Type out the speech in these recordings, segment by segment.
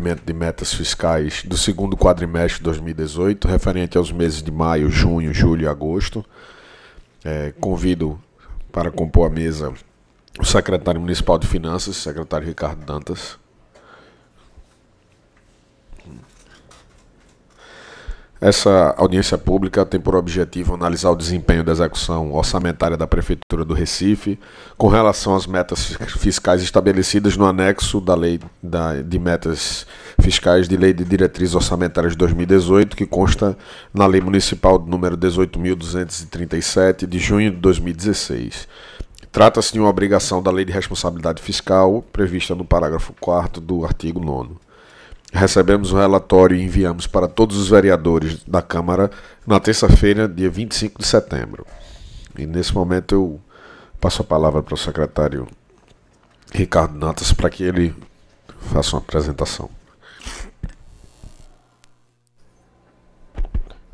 cumprimento de metas fiscais do segundo quadrimestre de 2018, referente aos meses de maio, junho, julho e agosto. É, convido para compor a mesa o secretário municipal de Finanças, secretário Ricardo Dantas. Essa audiência pública tem por objetivo analisar o desempenho da execução orçamentária da Prefeitura do Recife com relação às metas fiscais estabelecidas no anexo da Lei de Metas Fiscais de Lei de Diretrizes Orçamentárias de 2018, que consta na Lei Municipal número 18.237, de junho de 2016. Trata-se de uma obrigação da Lei de Responsabilidade Fiscal, prevista no parágrafo 4 do artigo 9 recebemos o relatório e enviamos para todos os vereadores da Câmara na terça-feira, dia 25 de setembro. E nesse momento eu passo a palavra para o secretário Ricardo Natas para que ele faça uma apresentação.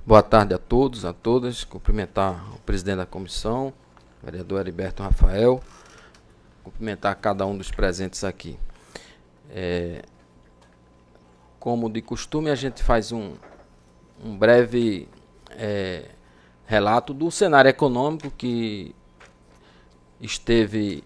Boa tarde a todos, a todas. Cumprimentar o presidente da comissão, o vereador Heriberto Rafael. Cumprimentar cada um dos presentes aqui. É, como de costume, a gente faz um, um breve é, relato do cenário econômico que esteve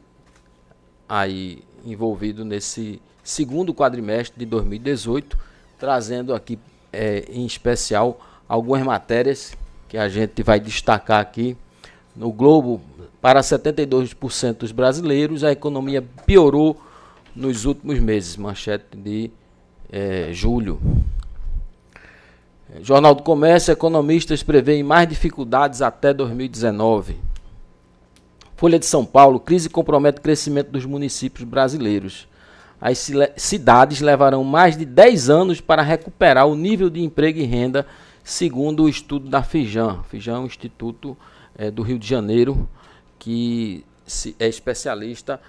aí envolvido nesse segundo quadrimestre de 2018, trazendo aqui é, em especial algumas matérias que a gente vai destacar aqui. No Globo, para 72% dos brasileiros, a economia piorou nos últimos meses. Manchete de é, julho. Jornal do Comércio, economistas prevêem mais dificuldades até 2019. Folha de São Paulo, crise compromete o crescimento dos municípios brasileiros. As cidades levarão mais de 10 anos para recuperar o nível de emprego e renda, segundo o estudo da Fijan. Fijan é um instituto é, do Rio de Janeiro que se, é especialista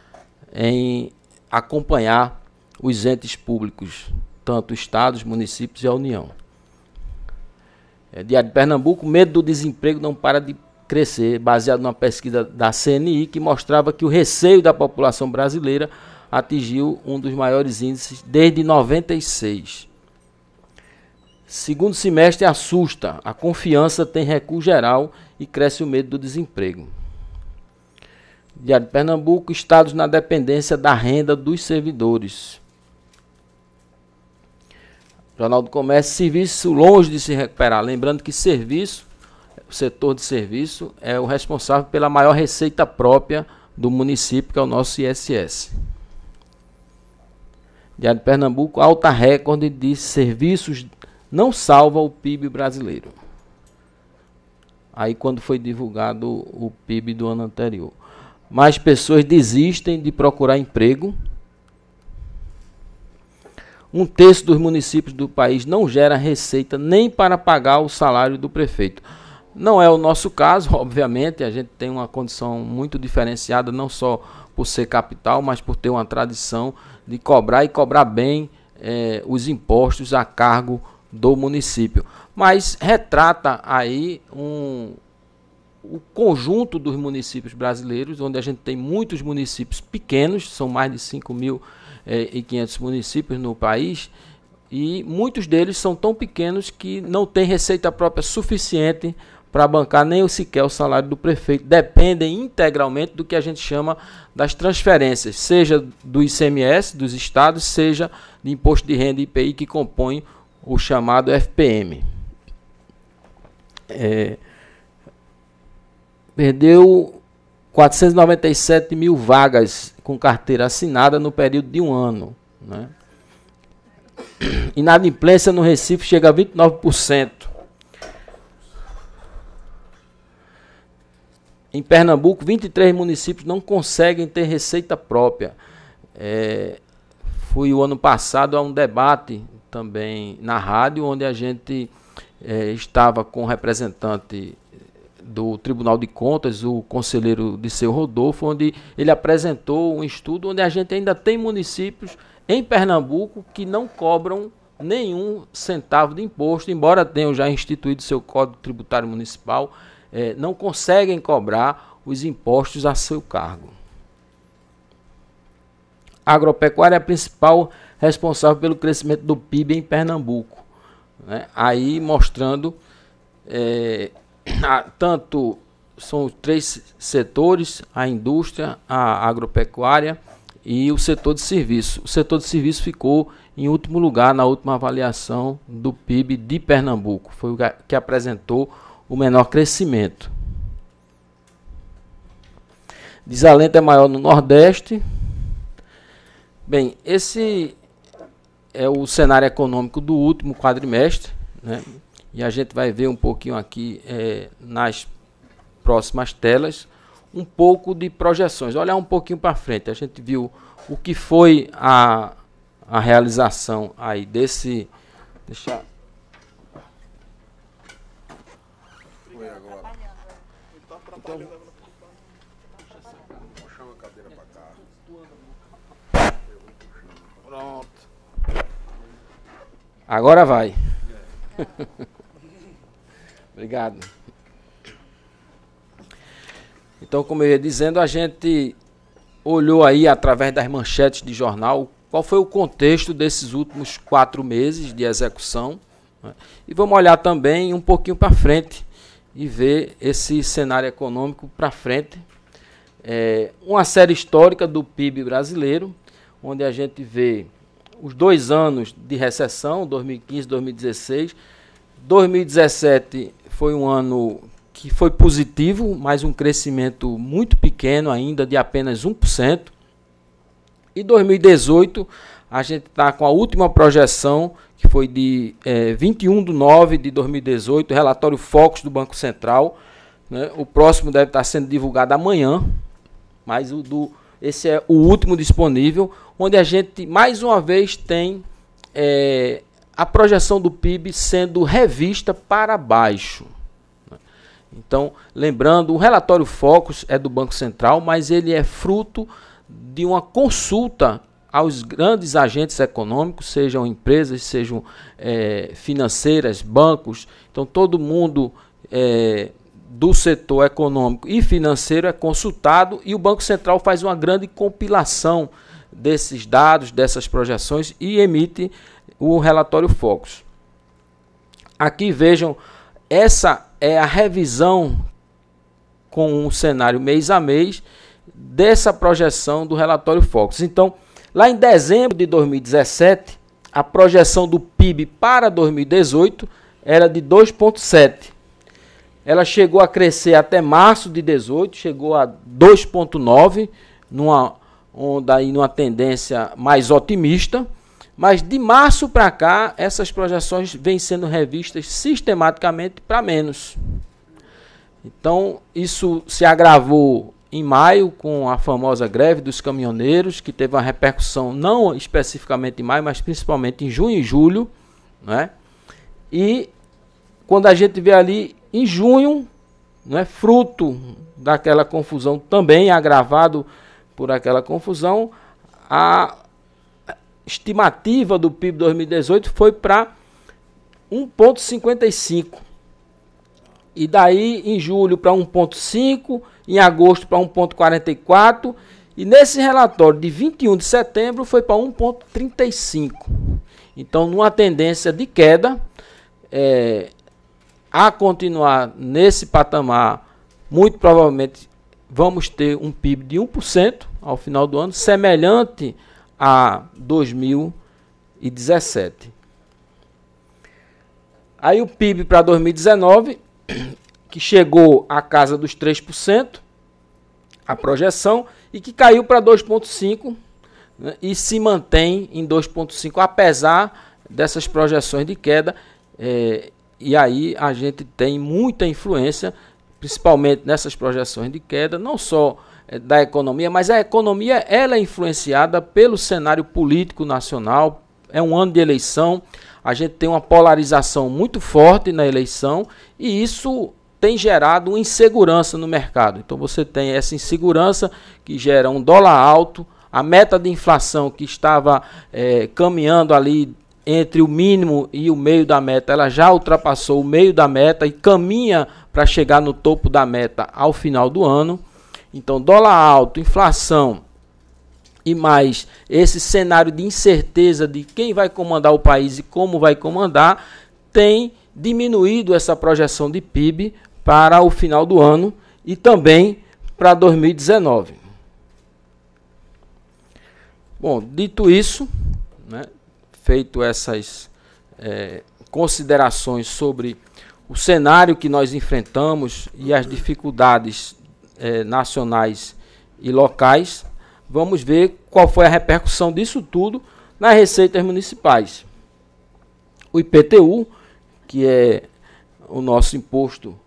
em acompanhar os entes públicos tanto estados, municípios e a União. É, Diário de Pernambuco, medo do desemprego não para de crescer, baseado numa pesquisa da CNI que mostrava que o receio da população brasileira atingiu um dos maiores índices desde 96. Segundo semestre assusta, a confiança tem recuo geral e cresce o medo do desemprego. Diário de Pernambuco, estados na dependência da renda dos servidores. Jornal do Comércio, serviço longe de se recuperar. Lembrando que serviço, o setor de serviço, é o responsável pela maior receita própria do município, que é o nosso ISS. Diário de Pernambuco, alta recorde de serviços não salva o PIB brasileiro. Aí quando foi divulgado o PIB do ano anterior. Mais pessoas desistem de procurar emprego um terço dos municípios do país não gera receita nem para pagar o salário do prefeito. Não é o nosso caso, obviamente, a gente tem uma condição muito diferenciada, não só por ser capital, mas por ter uma tradição de cobrar e cobrar bem eh, os impostos a cargo do município. Mas retrata aí um, o conjunto dos municípios brasileiros, onde a gente tem muitos municípios pequenos, são mais de 5 mil municípios é, e 500 municípios no país e muitos deles são tão pequenos que não têm receita própria suficiente para bancar nem sequer o salário do prefeito. Dependem integralmente do que a gente chama das transferências, seja do ICMS dos estados, seja de imposto de renda IPI que compõe o chamado FPM. É, perdeu 497 mil vagas com carteira assinada no período de um ano. Né? Inadimplência no Recife chega a 29%. Em Pernambuco, 23 municípios não conseguem ter receita própria. É, fui o ano passado a um debate também na rádio, onde a gente é, estava com representante do Tribunal de Contas, o conselheiro de seu Rodolfo, onde ele apresentou um estudo onde a gente ainda tem municípios em Pernambuco que não cobram nenhum centavo de imposto, embora tenham já instituído seu Código Tributário Municipal, eh, não conseguem cobrar os impostos a seu cargo. A agropecuária é a principal responsável pelo crescimento do PIB em Pernambuco. Né? Aí mostrando eh, a, ah, tanto são três setores: a indústria, a agropecuária e o setor de serviço. O setor de serviço ficou em último lugar na última avaliação do PIB de Pernambuco, foi o que apresentou o menor crescimento. Desalento é maior no Nordeste. Bem, esse é o cenário econômico do último quadrimestre, né? e a gente vai ver um pouquinho aqui é, nas próximas telas um pouco de projeções. Olhar um pouquinho para frente, a gente viu o que foi a, a realização aí desse. Deixa. Pronto. Agora vai. Obrigado. Então, como eu ia dizendo, a gente olhou aí através das manchetes de jornal qual foi o contexto desses últimos quatro meses de execução. Né? E vamos olhar também um pouquinho para frente e ver esse cenário econômico para frente. É uma série histórica do PIB brasileiro, onde a gente vê os dois anos de recessão, 2015 e 2016 2017 foi um ano que foi positivo, mas um crescimento muito pequeno ainda, de apenas 1%. E 2018 a gente está com a última projeção, que foi de é, eh, 21 de 9 de 2018, relatório Focus do Banco Central. Né? O próximo deve estar tá sendo divulgado amanhã, mas o do, esse é o último disponível, onde a gente mais uma vez tem é, a projeção do PIB sendo revista para baixo. Então, lembrando, o relatório Focus é do Banco Central, mas ele é fruto de uma consulta aos grandes agentes econômicos, sejam empresas, sejam é, financeiras, bancos. Então, todo mundo é, do setor econômico e financeiro é consultado e o Banco Central faz uma grande compilação desses dados, dessas projeções e emite o relatório Focus. Aqui vejam, essa é a revisão com um cenário mês a mês dessa projeção do relatório Focus. Então, lá em dezembro de 2017, a projeção do PIB para 2018 era de 2,7. Ela chegou a crescer até março de 18, chegou a 2,9, numa onda e numa tendência mais otimista. Mas de março para cá, essas projeções vêm sendo revistas sistematicamente para menos. Então, isso se agravou em maio com a famosa greve dos caminhoneiros, que teve uma repercussão não especificamente em maio, mas principalmente em junho e julho, né? E quando a gente vê ali em junho, né, fruto daquela confusão também agravado por aquela confusão, a estimativa do PIB 2018 foi para 1,55. E daí em julho para 1,5, em agosto para 1,44. E nesse relatório de 21 de setembro foi para 1,35. Então, numa tendência de queda, é, a continuar nesse patamar, muito provavelmente vamos ter um PIB de 1% ao final do ano, semelhante a 2017. Aí o PIB para 2019, que chegou à casa dos 3%, a projeção, e que caiu para 2,5% né, e se mantém em 2,5%, apesar dessas projeções de queda. É, e aí a gente tem muita influência principalmente nessas projeções de queda, não só eh, da economia, mas a economia ela é influenciada pelo cenário político nacional. É um ano de eleição, a gente tem uma polarização muito forte na eleição e isso tem gerado insegurança no mercado. Então você tem essa insegurança que gera um dólar alto, a meta de inflação que estava é, caminhando ali entre o mínimo e o meio da meta, ela já ultrapassou o meio da meta e caminha para chegar no topo da meta ao final do ano. Então, dólar alto, inflação e mais esse cenário de incerteza de quem vai comandar o país e como vai comandar, tem diminuído essa projeção de PIB para o final do ano e também para 2019. Bom, dito isso, né, feito essas é, considerações sobre o cenário que nós enfrentamos e as dificuldades é, nacionais e locais, vamos ver qual foi a repercussão disso tudo nas receitas municipais. O IPTU, que é o nosso imposto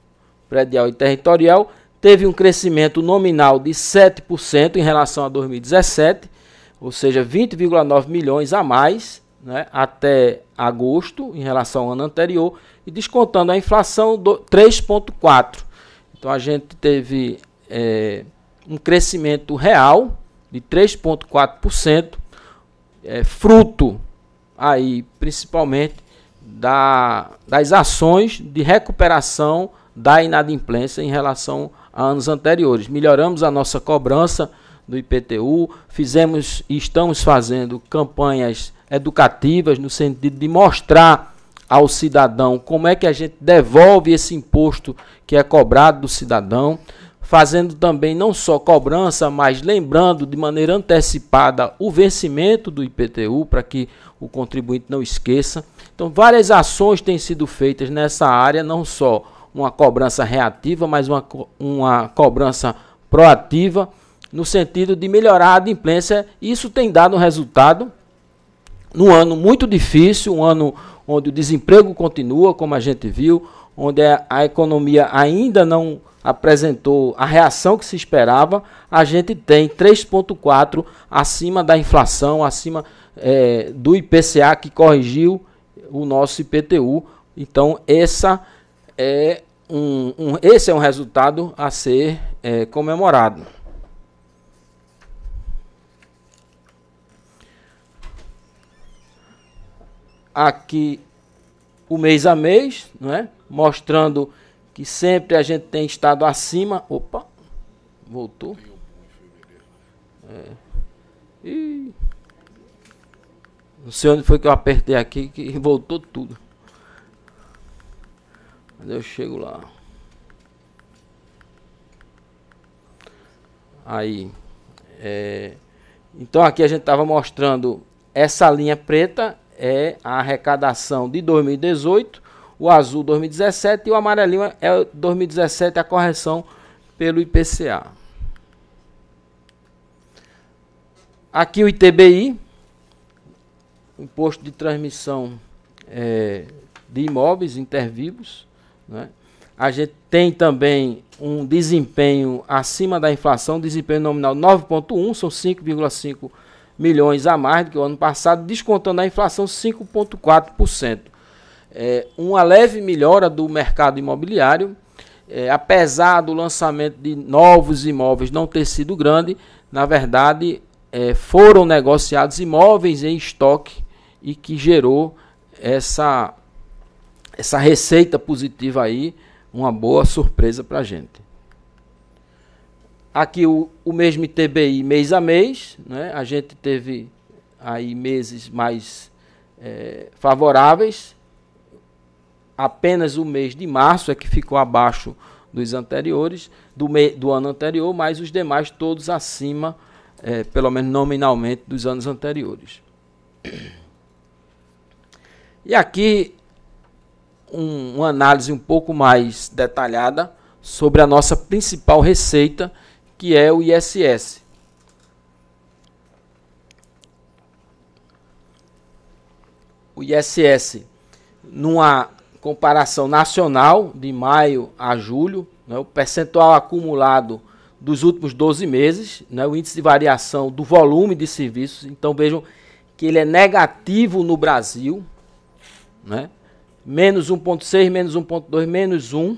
predial e territorial, teve um crescimento nominal de 7% em relação a 2017, ou seja, 20,9 milhões a mais né, até agosto em relação ao ano anterior e descontando a inflação 3,4. Então a gente teve é, um crescimento real de 3,4%, é, fruto aí principalmente da, das ações de recuperação da inadimplência em relação a anos anteriores. Melhoramos a nossa cobrança do IPTU, fizemos e estamos fazendo campanhas educativas no sentido de mostrar ao cidadão como é que a gente devolve esse imposto que é cobrado do cidadão, fazendo também não só cobrança, mas lembrando de maneira antecipada o vencimento do IPTU para que o contribuinte não esqueça. Então, várias ações têm sido feitas nessa área, não só uma cobrança reativa, mas uma, uma cobrança proativa, no sentido de melhorar a adimplência. Isso tem dado um resultado num ano muito difícil, um ano onde o desemprego continua, como a gente viu, onde a economia ainda não apresentou a reação que se esperava, a gente tem 3,4 acima da inflação, acima é, do IPCA que corrigiu o nosso IPTU. Então, essa é um, um esse é um resultado a ser é, comemorado. aqui o mês a mês, não é? mostrando que sempre a gente tem estado acima. Opa, voltou. É. E não sei onde foi que eu apertei aqui que voltou tudo. Mas eu chego lá. Aí. É, então aqui a gente estava mostrando essa linha preta é a arrecadação de 2018, o azul 2017 e o amarelinho é 2017 a correção pelo IPCA. Aqui o ITBI, Imposto de Transmissão é, de Imóveis Intervivos. Né? A gente tem também um desempenho acima da inflação, desempenho nominal 9,1, são 5,5 milhões a mais do que o ano passado, descontando a inflação 5,4%. É, uma leve melhora do mercado imobiliário, é, apesar do lançamento de novos imóveis não ter sido grande, na verdade é, foram negociados imóveis em estoque e que gerou essa, essa receita positiva aí, uma boa surpresa para a gente. Aqui o, o mesmo TBI mês a mês, né? a gente teve aí meses mais é, favoráveis. Apenas o mês de março é que ficou abaixo dos anteriores, do, me, do ano anterior, mas os demais todos acima, é, pelo menos nominalmente, dos anos anteriores. E aqui um, uma análise um pouco mais detalhada sobre a nossa principal receita, que é o ISS. O ISS, numa comparação nacional, de maio a julho, né, o percentual acumulado dos últimos 12 meses, né, o índice de variação do volume de serviços. Então vejam que ele é negativo no Brasil, né, menos 1,6, menos 1,2, menos 1.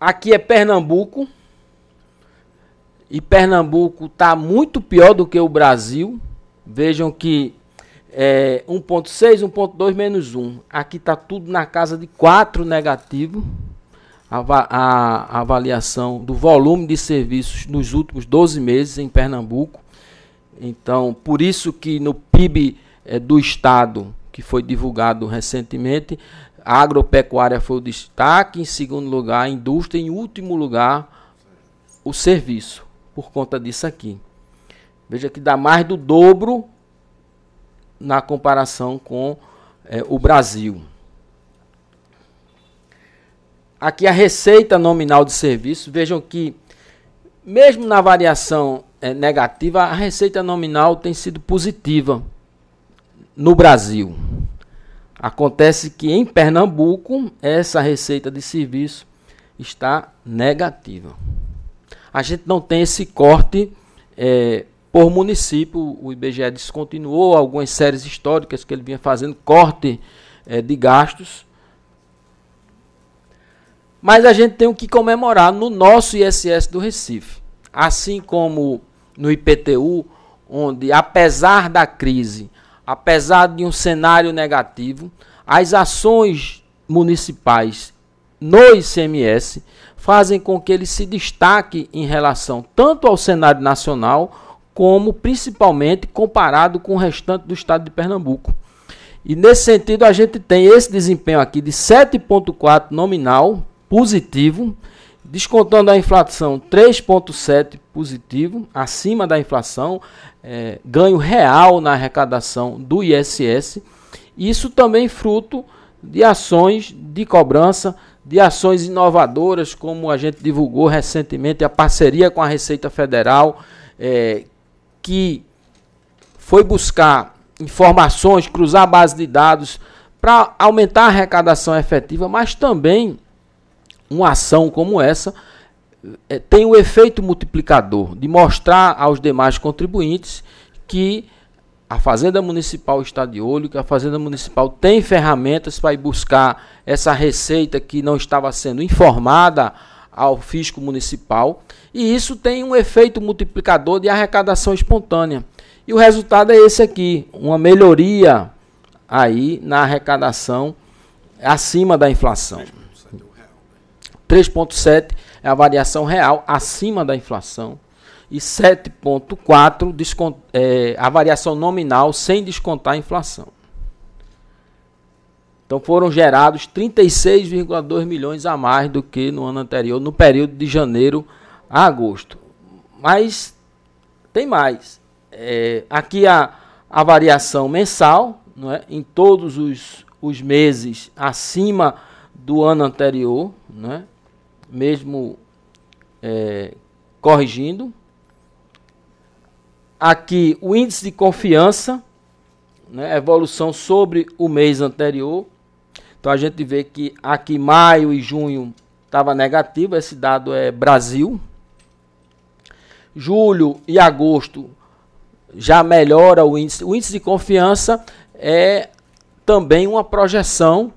Aqui é Pernambuco, e Pernambuco está muito pior do que o Brasil. Vejam que é, 1.6, 1.2 menos 1. Aqui está tudo na casa de 4 negativo. A, a, a, avaliação do volume de serviços nos últimos 12 meses em Pernambuco. Então, por isso que no PIB é, do Estado, que foi divulgado recentemente, a agropecuária foi o destaque, em segundo lugar, a indústria, em último lugar, o serviço por conta disso aqui. Veja que dá mais do dobro na comparação com é, o Brasil. Aqui a receita nominal de serviço, vejam que mesmo na variação é, negativa, a receita nominal tem sido positiva no Brasil. Acontece que em Pernambuco essa receita de serviço está negativa. A gente não tem esse corte é, por município. O IBGE descontinuou algumas séries históricas que ele vinha fazendo corte é, de gastos. Mas a gente tem o que comemorar no nosso ISS do Recife. Assim como no IPTU, onde, apesar da crise, apesar de um cenário negativo, as ações municipais no ICMS fazem com que ele se destaque em relação tanto ao cenário nacional, como principalmente comparado com o restante do estado de Pernambuco. E nesse sentido, a gente tem esse desempenho aqui de 7,4 nominal positivo, descontando a inflação 3,7 positivo, acima da inflação, é, ganho real na arrecadação do ISS. Isso também fruto de ações de cobrança de ações inovadoras, como a gente divulgou recentemente, a parceria com a Receita Federal, é, que foi buscar informações, cruzar base de dados para aumentar a arrecadação efetiva, mas também uma ação como essa é, tem o um efeito multiplicador de mostrar aos demais contribuintes que a Fazenda Municipal está de olho, que a Fazenda Municipal tem ferramentas para ir buscar essa receita que não estava sendo informada ao fisco municipal. E isso tem um efeito multiplicador de arrecadação espontânea. E o resultado é esse aqui, uma melhoria aí na arrecadação acima da inflação. 3,7 né? é a variação real acima da inflação e 7,4 é, a variação nominal sem descontar a inflação. Então foram gerados 36,2 milhões a mais do que no ano anterior, no período de janeiro a agosto. Mas tem mais. É, aqui a, a variação mensal, não é? em todos os, os meses acima do ano anterior, é, mesmo é, corrigindo, aqui o índice de confiança, né, evolução sobre o mês anterior. Então a gente vê que aqui maio e junho estava negativo, esse dado é Brasil. Julho e agosto já melhora o índice. O índice de confiança é também uma projeção,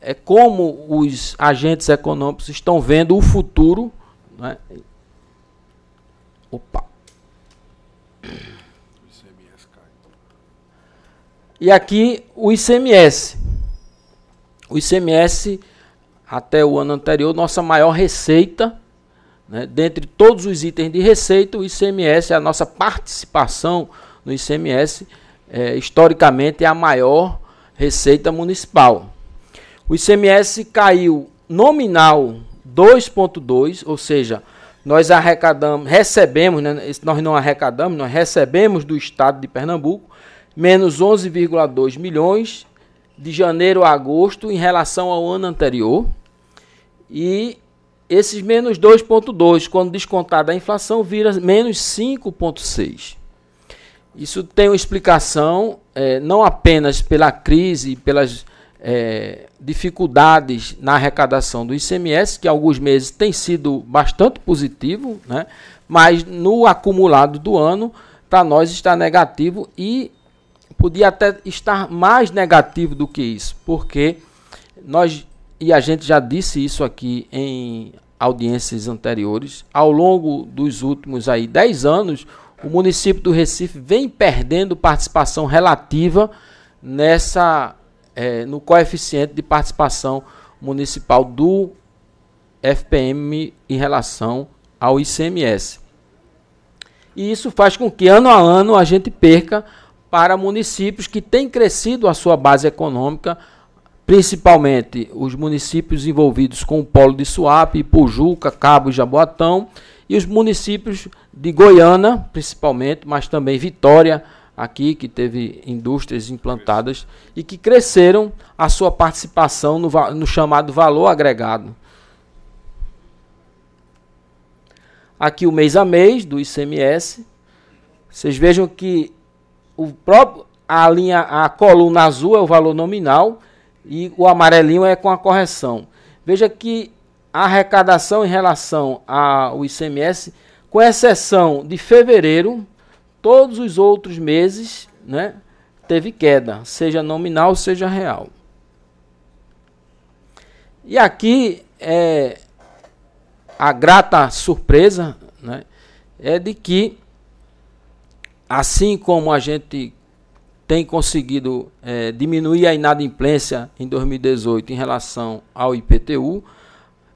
é como os agentes econômicos estão vendo o futuro. Né? Opa! E aqui o ICMS. O ICMS, até o ano anterior, nossa maior receita. Né? Dentre todos os itens de receita, o ICMS, é a nossa participação no ICMS, é, historicamente, é a maior receita municipal. O ICMS caiu nominal 2,2, ou seja, nós arrecadamos, recebemos, né, nós não arrecadamos, nós recebemos do Estado de Pernambuco menos 11,2 milhões de janeiro a agosto em relação ao ano anterior. E esses menos 2,2, quando descontada a inflação, vira menos 5,6. Isso tem uma explicação é, não apenas pela crise, pelas é, dificuldades na arrecadação do ICMS, que alguns meses tem sido bastante positivo, né? mas no acumulado do ano, para nós está negativo e podia até estar mais negativo do que isso, porque nós, e a gente já disse isso aqui em audiências anteriores, ao longo dos últimos aí 10 anos, o município do Recife vem perdendo participação relativa nessa é, no coeficiente de participação municipal do FPM em relação ao ICMS. E isso faz com que ano a ano a gente perca para municípios que têm crescido a sua base econômica, principalmente os municípios envolvidos com o polo de Suape, Pujuca, Cabo e Jaboatão, e os municípios de Goiânia, principalmente, mas também Vitória, aqui, que teve indústrias implantadas e que cresceram a sua participação no, no chamado valor agregado. Aqui o mês a mês do ICMS, vocês vejam que o próprio, a linha, a coluna azul é o valor nominal e o amarelinho é com a correção. Veja que a arrecadação em relação ao ICMS, com exceção de fevereiro, todos os outros meses, né, teve queda, seja nominal, seja real. E aqui é a grata surpresa, né, é de que assim como a gente tem conseguido é, diminuir a inadimplência em 2018 em relação ao IPTU,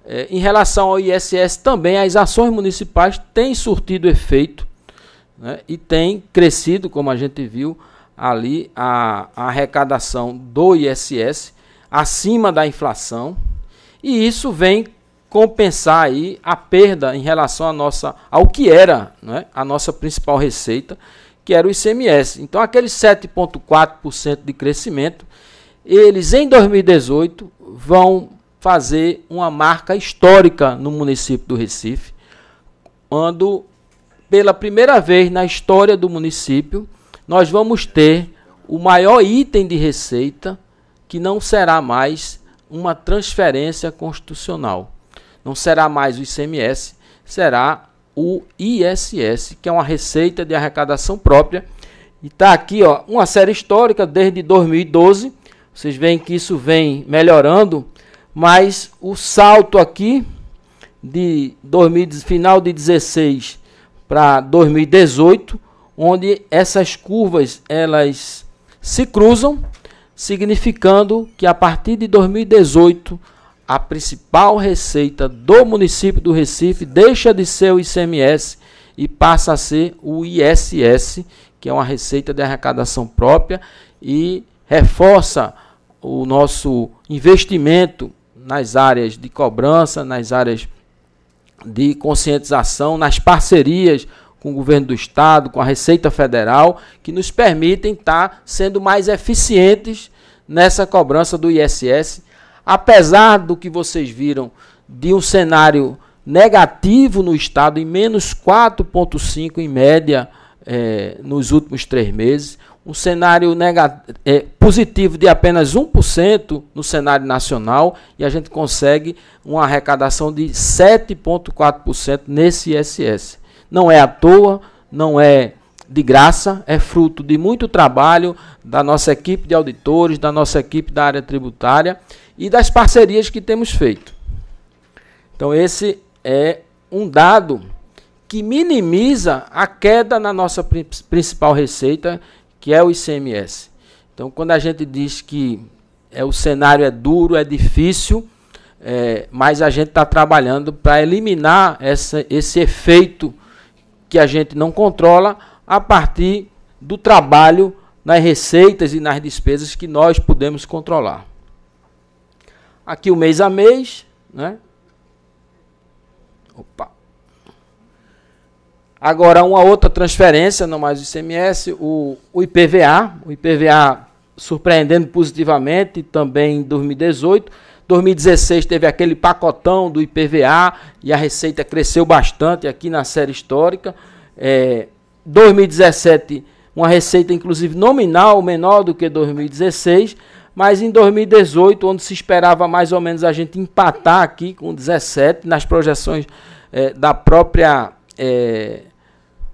é, em relação ao ISS também as ações municipais têm surtido efeito né? e tem crescido, como a gente viu ali, a, a arrecadação do ISS acima da inflação, e isso vem compensar aí a perda em relação à nossa, ao que era né? a nossa principal receita, que era o ICMS. Então, aqueles 7,4% de crescimento, eles em 2018 vão fazer uma marca histórica no município do Recife, quando pela primeira vez na história do município, nós vamos ter o maior item de receita que não será mais uma transferência constitucional. Não será mais o ICMS, será o ISS, que é uma receita de arrecadação própria. E está aqui ó, uma série histórica desde 2012. Vocês veem que isso vem melhorando, mas o salto aqui de 2000, final de 16 para 2018, onde essas curvas elas se cruzam, significando que a partir de 2018 a principal receita do município do Recife deixa de ser o ICMS e passa a ser o ISS, que é uma receita de arrecadação própria e reforça o nosso investimento nas áreas de cobrança, nas áreas de conscientização nas parcerias com o governo do estado, com a Receita Federal, que nos permitem estar sendo mais eficientes nessa cobrança do ISS, apesar do que vocês viram de um cenário negativo no estado em menos 4,5 em média eh, nos últimos três meses, um cenário negativo, é, positivo de apenas 1% no cenário nacional e a gente consegue uma arrecadação de 7,4% nesse ISS. Não é à toa, não é de graça, é fruto de muito trabalho da nossa equipe de auditores, da nossa equipe da área tributária e das parcerias que temos feito. Então, esse é um dado que minimiza a queda na nossa principal receita, que é o ICMS. Então, quando a gente diz que é, o cenário é duro, é difícil, é, mas a gente está trabalhando para eliminar essa, esse efeito que a gente não controla a partir do trabalho nas receitas e nas despesas que nós podemos controlar. Aqui o mês a mês, né? Opa. Agora, uma outra transferência, não mais o ICMS, o, o IPVA, o IPVA surpreendendo positivamente também em 2018. 2016 teve aquele pacotão do IPVA e a receita cresceu bastante aqui na série histórica. É, 2017, uma receita inclusive nominal menor do que 2016, mas em 2018, onde se esperava mais ou menos a gente empatar aqui com 17, nas projeções é, da própria é,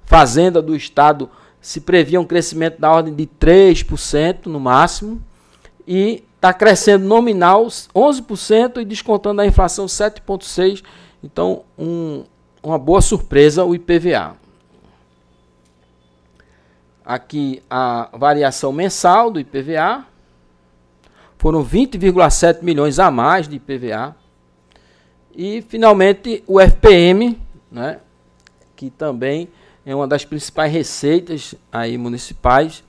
fazenda do Estado se previa um crescimento na ordem de 3% no máximo, e está crescendo nominal 11% e descontando a inflação 7,6%. Então, um, uma boa surpresa o IPVA. Aqui a variação mensal do IPVA. Foram 20,7 milhões a mais de IPVA. E, finalmente, o FPM, né, que também é uma das principais receitas aí municipais.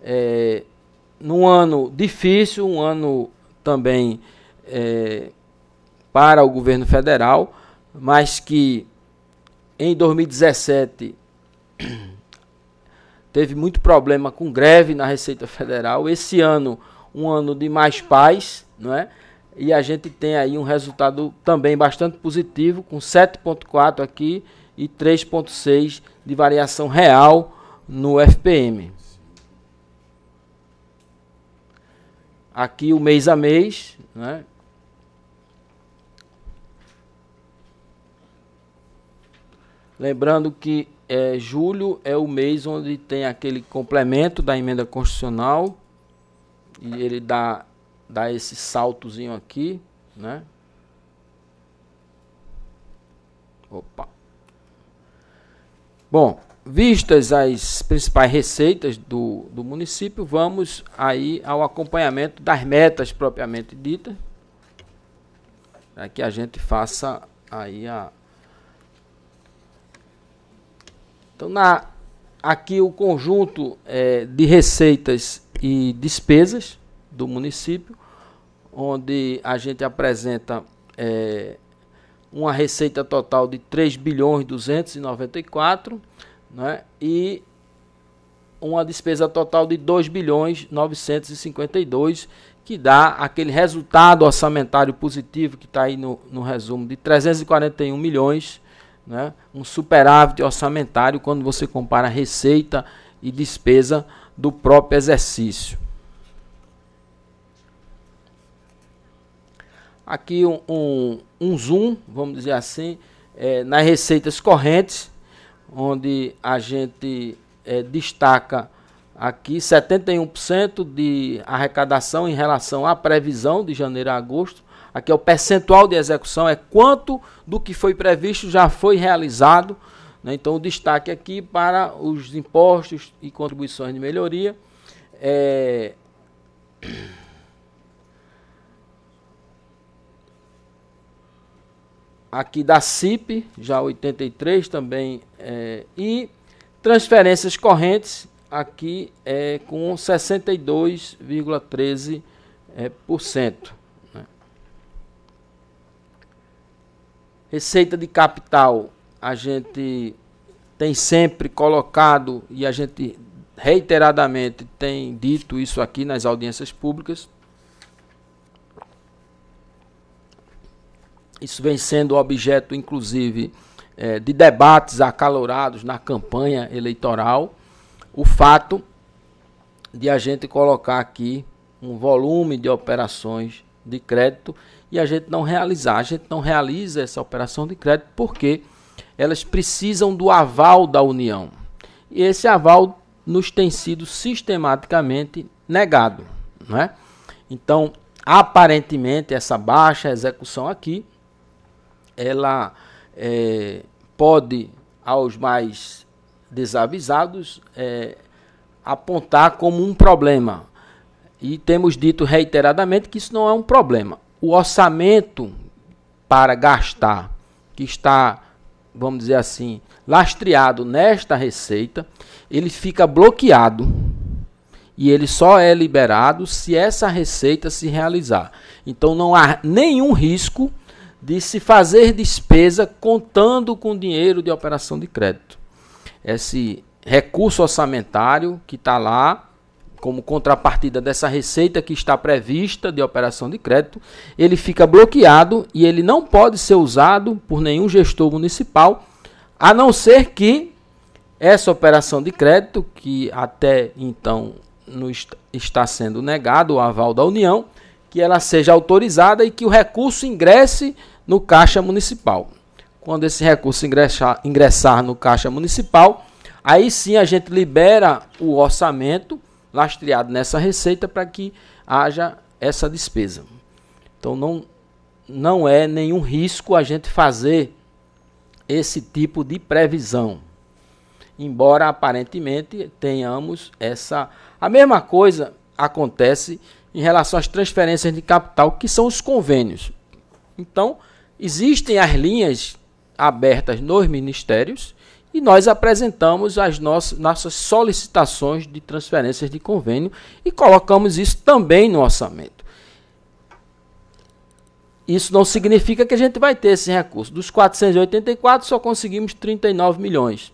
É, num ano difícil, um ano também é, para o governo federal, mas que em 2017 teve muito problema com greve na Receita Federal. Esse ano, um ano de mais paz, não é? E a gente tem aí um resultado também bastante positivo, com 7,4 aqui e 3,6 de variação real no FPM. Aqui o mês a mês, né? Lembrando que é, julho é o mês onde tem aquele complemento da emenda constitucional e ele dá, dá esse saltozinho aqui, né? Opa. Bom, vistas as principais receitas do, do município, vamos aí ao acompanhamento das metas propriamente ditas, para que a gente faça aí a. Então, na, aqui o conjunto é, de receitas e despesas do município, onde a gente apresenta é, uma receita total de 3 bilhões 294, né? E uma despesa total de 2 bilhões 952, que dá aquele resultado orçamentário positivo que está aí no, no resumo de 341 milhões, né? um superávit orçamentário quando você compara receita e despesa do próprio exercício. aqui um, um, um zoom, vamos dizer assim, é, nas receitas correntes, onde a gente é, destaca aqui 71% de arrecadação em relação à previsão de janeiro a agosto. Aqui é o percentual de execução, é quanto do que foi previsto já foi realizado. Né? Então, o destaque aqui para os impostos e contribuições de melhoria. É... aqui da CIP, já 83 também, é, e transferências correntes aqui é com 62,13%. É, né? Receita de capital, a gente tem sempre colocado e a gente reiteradamente tem dito isso aqui nas audiências públicas Isso vem sendo objeto, inclusive, é, de debates acalorados na campanha eleitoral. O fato de a gente colocar aqui um volume de operações de crédito e a gente não realizar. A gente não realiza essa operação de crédito porque elas precisam do aval da União. E esse aval nos tem sido sistematicamente negado. Né? Então, aparentemente, essa baixa execução aqui ela é, pode, aos mais desavisados, é, apontar como um problema. E temos dito reiteradamente que isso não é um problema. O orçamento para gastar, que está, vamos dizer assim, lastreado nesta receita, ele fica bloqueado e ele só é liberado se essa receita se realizar. Então não há nenhum risco de se fazer despesa contando com dinheiro de operação de crédito. Esse recurso orçamentário que está lá, como contrapartida dessa receita que está prevista de operação de crédito, ele fica bloqueado e ele não pode ser usado por nenhum gestor municipal, a não ser que essa operação de crédito, que até então não está sendo negado o aval da União, que ela seja autorizada e que o recurso ingresse no caixa municipal. Quando esse recurso ingressar, ingressar no caixa municipal, aí sim a gente libera o orçamento lastreado nessa receita para que haja essa despesa. Então não, não é nenhum risco a gente fazer esse tipo de previsão. Embora aparentemente tenhamos essa. A mesma coisa acontece em relação às transferências de capital, que são os convênios. Então, Existem as linhas abertas nos ministérios e nós apresentamos as nossas, solicitações de transferências de convênio e colocamos isso também no orçamento. Isso não significa que a gente vai ter esse recurso. Dos 484, só conseguimos 39 milhões.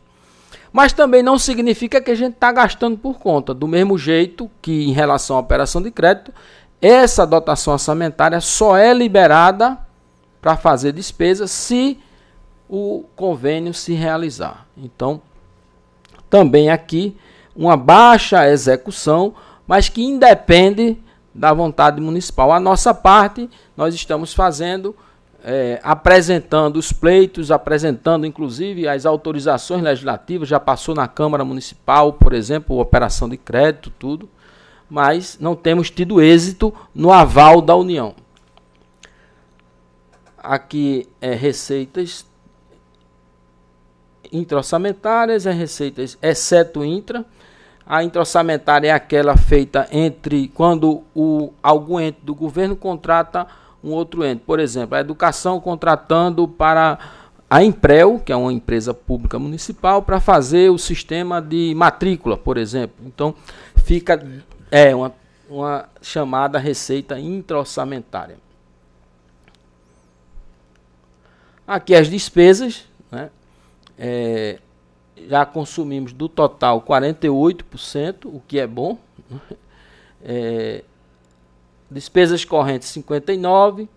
Mas também não significa que a gente está gastando por conta. Do mesmo jeito que, em relação à operação de crédito, essa dotação orçamentária só é liberada para fazer despesas se o convênio se realizar. Então, também aqui uma baixa execução, mas que independe da vontade municipal. A nossa parte, nós estamos fazendo, é, apresentando os pleitos, apresentando inclusive as autorizações legislativas, já passou na Câmara Municipal, por exemplo, operação de crédito, tudo, mas não temos tido êxito no aval da União. Aqui é receitas intraorçamentárias, é receitas exceto intra. A intraorçamentária é aquela feita entre quando o, algum ente do governo contrata um outro ente. Por exemplo, a educação contratando para a Imprel, que é uma empresa pública municipal, para fazer o sistema de matrícula, por exemplo. Então, fica é uma, uma chamada receita intraorçamentária. Aqui as despesas, né? É, já consumimos do total 48%, o que é bom. Né, é, despesas correntes 59%,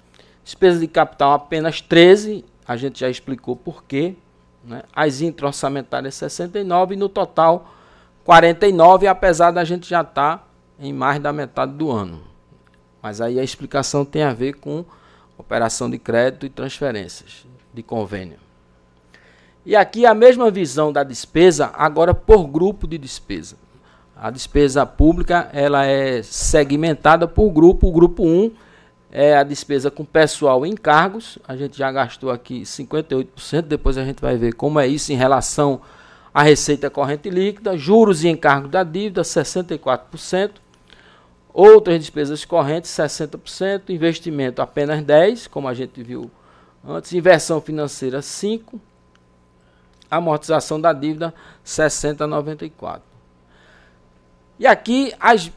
despesas de capital apenas 13%, a gente já explicou por quê. Né? As intra-orçamentárias 69% e no total 49%, apesar da gente já estar tá em mais da metade do ano. Mas aí a explicação tem a ver com operação de crédito e transferências de convênio. E aqui a mesma visão da despesa, agora por grupo de despesa. A despesa pública ela é segmentada por grupo. O grupo 1 é a despesa com pessoal e encargos. A gente já gastou aqui 58%. Depois a gente vai ver como é isso em relação à receita corrente líquida. Juros e encargos da dívida, 64%. Outras despesas correntes, 60%. Investimento, apenas 10%, como a gente viu Antes, inversão financeira 5. Amortização da dívida 60 a E aqui as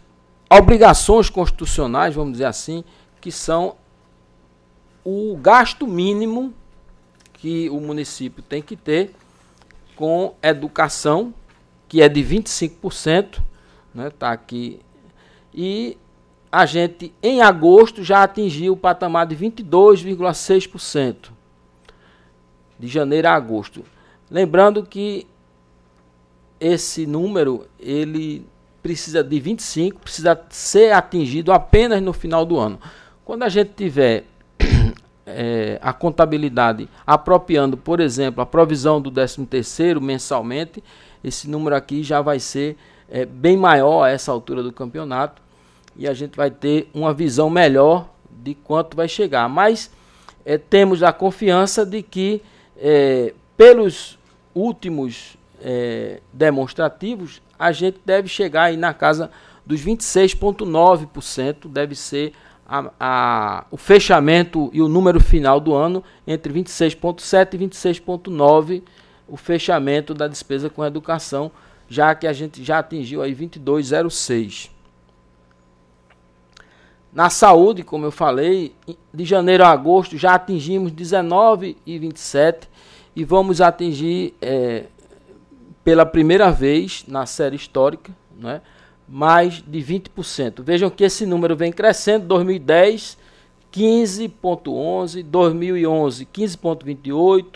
obrigações constitucionais, vamos dizer assim, que são o gasto mínimo que o município tem que ter com educação, que é de 25%, está né, tá aqui, e a gente em agosto já atingiu o patamar de 22,6% de janeiro a agosto. Lembrando que esse número ele precisa de 25, precisa ser atingido apenas no final do ano. Quando a gente tiver é, a contabilidade apropriando, por exemplo, a provisão do 13º mensalmente, esse número aqui já vai ser é, bem maior a essa altura do campeonato e a gente vai ter uma visão melhor de quanto vai chegar. Mas é, temos a confiança de que, é, pelos últimos é, demonstrativos, a gente deve chegar aí na casa dos 26,9%, deve ser a, a, o fechamento e o número final do ano entre 26,7% e 26,9%, o fechamento da despesa com educação, já que a gente já atingiu aí 22,06%. Na saúde, como eu falei, de janeiro a agosto já atingimos 19,27 e vamos atingir é, pela primeira vez na série histórica né, mais de 20%. Vejam que esse número vem crescendo, 2010 15.11, 2011 15.28,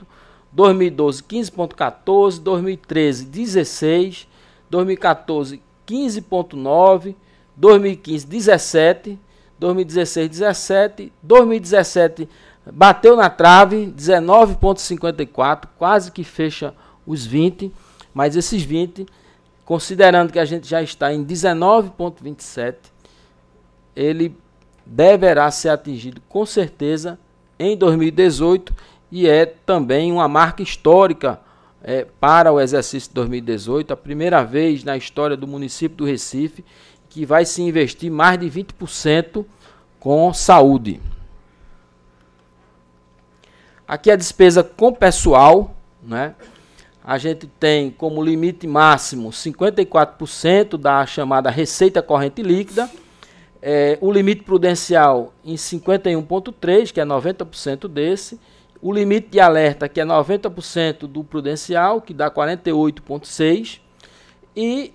2012 15.14, 2013 16, 2014 15.9, 2015 17 2016, 17, 2017 bateu na trave, 19.54, quase que fecha os 20, mas esses 20, considerando que a gente já está em 19.27, ele deverá ser atingido com certeza em 2018 e é também uma marca histórica é, para o exercício 2018, a primeira vez na história do município do Recife que vai se investir mais de 20% com saúde. Aqui a despesa com pessoal, né? A gente tem como limite máximo 54% da chamada receita corrente líquida, é, o limite prudencial em 51,3%, que é 90% desse, o limite de alerta, que é 90% do prudencial, que dá 48,6%, e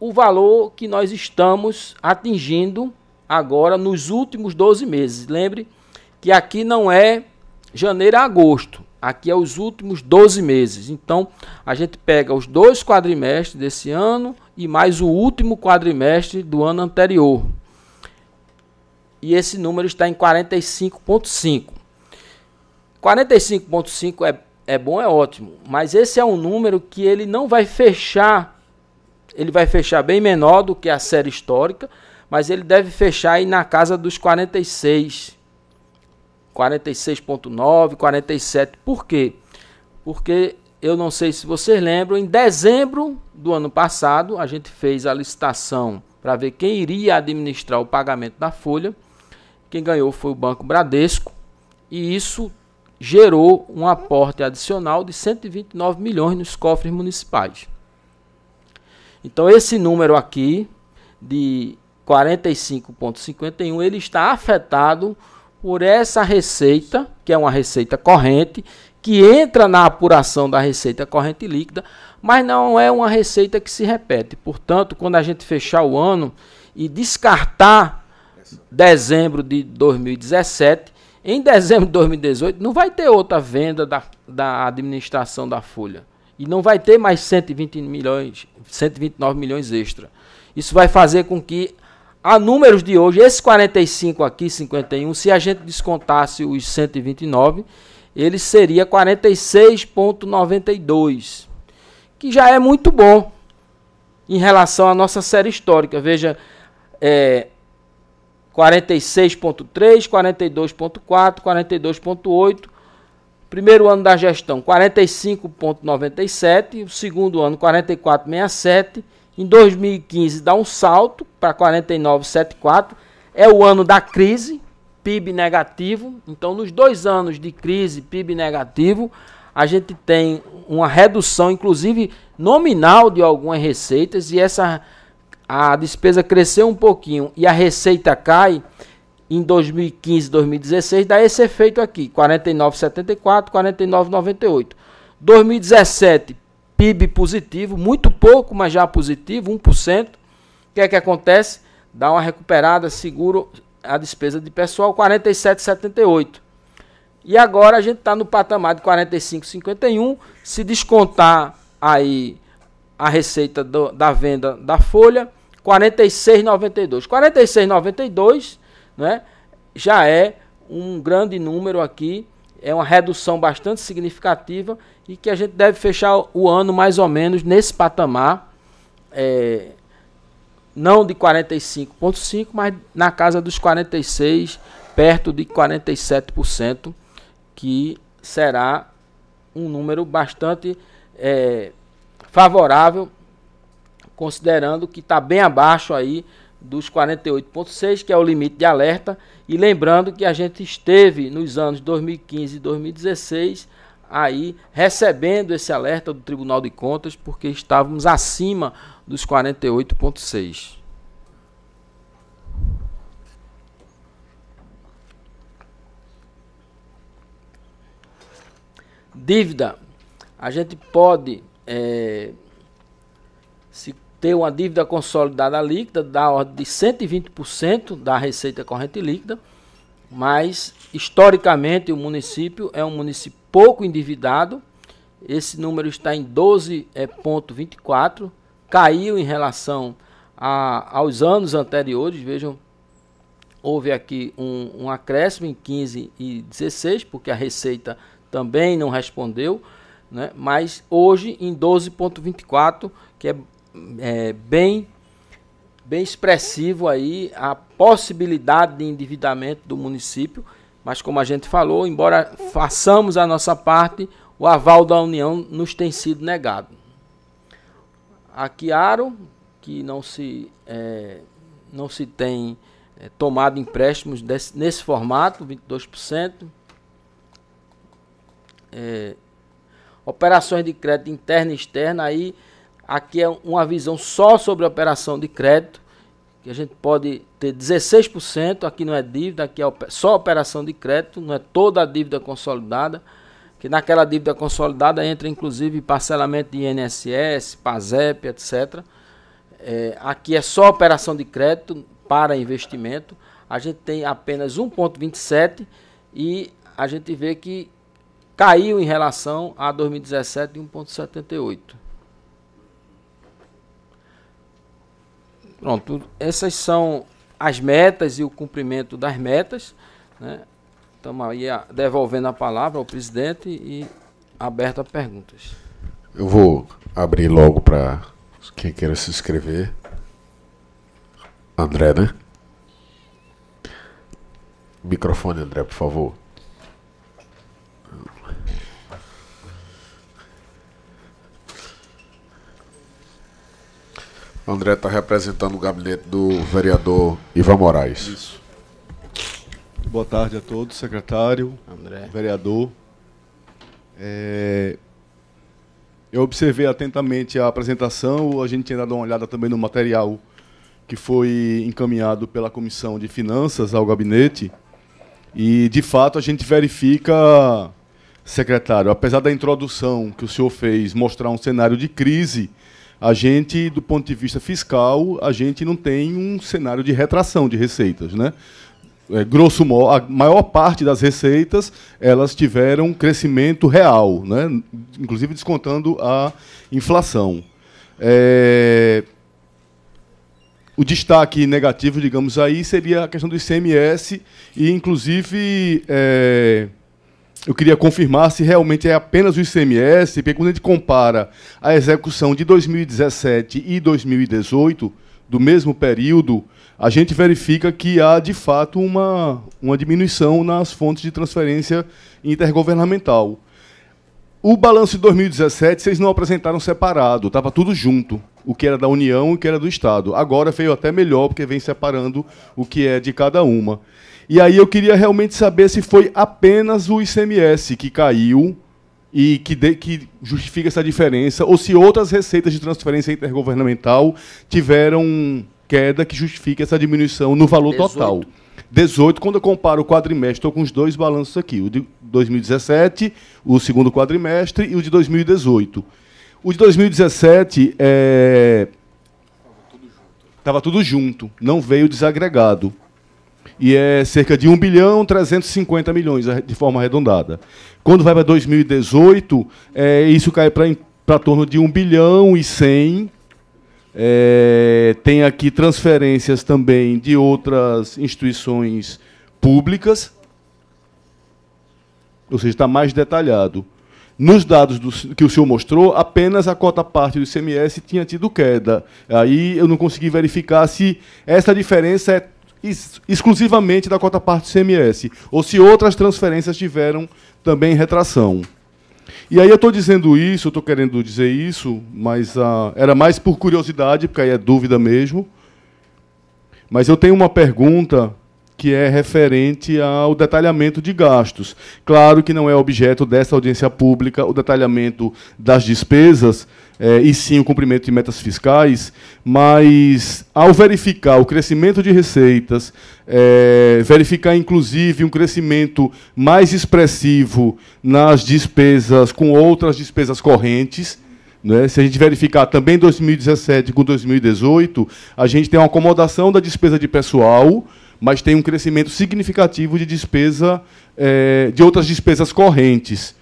o valor que nós estamos atingindo agora nos últimos 12 meses. Lembre que aqui não é janeiro a agosto, aqui é os últimos 12 meses. Então, a gente pega os dois quadrimestres desse ano e mais o último quadrimestre do ano anterior. E esse número está em 45,5. 45,5 é, é bom, é ótimo, mas esse é um número que ele não vai fechar ele vai fechar bem menor do que a série histórica, mas ele deve fechar aí na casa dos 46, 46.9, 47. Por quê? Porque eu não sei se vocês lembram, em dezembro do ano passado, a gente fez a licitação para ver quem iria administrar o pagamento da folha. Quem ganhou foi o Banco Bradesco, e isso gerou um aporte adicional de 129 milhões nos cofres municipais. Então esse número aqui de 45.51 ele está afetado por essa receita, que é uma receita corrente, que entra na apuração da receita corrente líquida, mas não é uma receita que se repete. Portanto, quando a gente fechar o ano e descartar dezembro de 2017, em dezembro de 2018 não vai ter outra venda da, da administração da Folha. E não vai ter mais 120 milhões 129 milhões extra. Isso vai fazer com que, a números de hoje, esse 45 aqui, 51, se a gente descontasse os 129, ele seria 46,92, que já é muito bom em relação à nossa série histórica. Veja, é, 46,3, 42,4, 42,8 Primeiro ano da gestão, 45,97. O segundo ano, 44,67. Em 2015, dá um salto para 49,74. É o ano da crise, PIB negativo. Então, nos dois anos de crise, PIB negativo, a gente tem uma redução, inclusive nominal, de algumas receitas. E essa a despesa cresceu um pouquinho e a receita cai em 2015, 2016, dá esse efeito aqui, 49,74, 49,98. 2017, PIB positivo, muito pouco, mas já positivo, 1%. O que é que acontece? Dá uma recuperada, seguro a despesa de pessoal, 47,78. E agora a gente está no patamar de 45,51. Se descontar aí a receita do, da venda da folha, 46,92. 46,92 né, já é um grande número aqui, é uma redução bastante significativa e que a gente deve fechar o ano mais ou menos nesse patamar, é, não de 45,5%, mas na casa dos 46%, perto de 47%, que será um número bastante é, favorável, considerando que está bem abaixo aí dos 48,6, que é o limite de alerta. E lembrando que a gente esteve nos anos 2015 e 2016 aí recebendo esse alerta do Tribunal de Contas, porque estávamos acima dos 48,6. Dívida, a gente pode é, se ter uma dívida consolidada líquida da ordem de 120% da receita corrente líquida, mas historicamente o município é um município pouco endividado. Esse número está em 12,24, caiu em relação a, aos anos anteriores. Vejam, houve aqui um, um acréscimo em 15 e 16, porque a receita também não respondeu, né? mas hoje em 12,24, que é é, bem, bem expressivo aí a possibilidade de endividamento do município, mas como a gente falou, embora façamos a nossa parte, o aval da União nos tem sido negado. A Chiaro, que não se, é, não se tem é, tomado empréstimos desse, nesse formato, 22%. É, operações de crédito interna e externa, aí Aqui é uma visão só sobre a operação de crédito, que a gente pode ter 16%, aqui não é dívida, aqui é só operação de crédito, não é toda a dívida consolidada, que naquela dívida consolidada entra inclusive parcelamento de INSS, PASEP, etc. É, aqui é só operação de crédito para investimento. A gente tem apenas 1,27 e a gente vê que caiu em relação a 2017 de 1,78. Pronto, essas são as metas e o cumprimento das metas. Né? Estamos aí ah, devolvendo a palavra ao presidente e aberto a perguntas. Eu vou abrir logo para quem queira se inscrever. André, né? Microfone, André, por favor. André está representando o gabinete do vereador Ivan Moraes. Isso. Boa tarde a todos, secretário, André. vereador. É, eu observei atentamente a apresentação, a gente tinha dado uma olhada também no material que foi encaminhado pela Comissão de Finanças ao gabinete. E, de fato, a gente verifica, secretário, apesar da introdução que o senhor fez mostrar um cenário de crise a gente, do ponto de vista fiscal, a gente não tem um cenário de retração de receitas, né? É, grosso modo, a maior parte das receitas elas tiveram crescimento real, né? inclusive descontando a inflação. É... O destaque negativo, digamos aí, seria a questão do ICMS e, inclusive, é... Eu queria confirmar se realmente é apenas o ICMS, porque quando a gente compara a execução de 2017 e 2018, do mesmo período, a gente verifica que há, de fato, uma, uma diminuição nas fontes de transferência intergovernamental. O balanço de 2017 vocês não apresentaram separado, estava tudo junto, o que era da União e o que era do Estado. Agora veio até melhor, porque vem separando o que é de cada uma. E aí eu queria realmente saber se foi apenas o ICMS que caiu e que, de, que justifica essa diferença, ou se outras receitas de transferência intergovernamental tiveram queda que justifica essa diminuição no valor 18. total. 18, quando eu comparo o quadrimestre, estou com os dois balanços aqui, o de 2017, o segundo quadrimestre, e o de 2018. O de 2017 é... Estava tudo junto, não veio desagregado e é cerca de 1 bilhão 350 milhões, eh, de forma arredondada. Quando vai para 2018, é, isso cai para torno de 1 bilhão e 100. É, eh, tem aqui transferências também de outras instituições públicas, ou seja, está mais detalhado. Nos dados do, que o senhor mostrou, apenas a cota parte do ICMS tinha tido queda. Aí eu não consegui verificar se essa diferença é exclusivamente da cota parte do CMS, ou se outras transferências tiveram também retração. E aí eu estou dizendo isso, estou querendo dizer isso, mas ah, era mais por curiosidade, porque aí é dúvida mesmo. Mas eu tenho uma pergunta que é referente ao detalhamento de gastos. Claro que não é objeto dessa audiência pública o detalhamento das despesas, é, e sim o cumprimento de metas fiscais, mas ao verificar o crescimento de receitas, é, verificar inclusive um crescimento mais expressivo nas despesas com outras despesas correntes, né? Se a gente verificar também 2017 com 2018, a gente tem uma acomodação da despesa de pessoal, mas tem um crescimento significativo de despesa é, de outras despesas correntes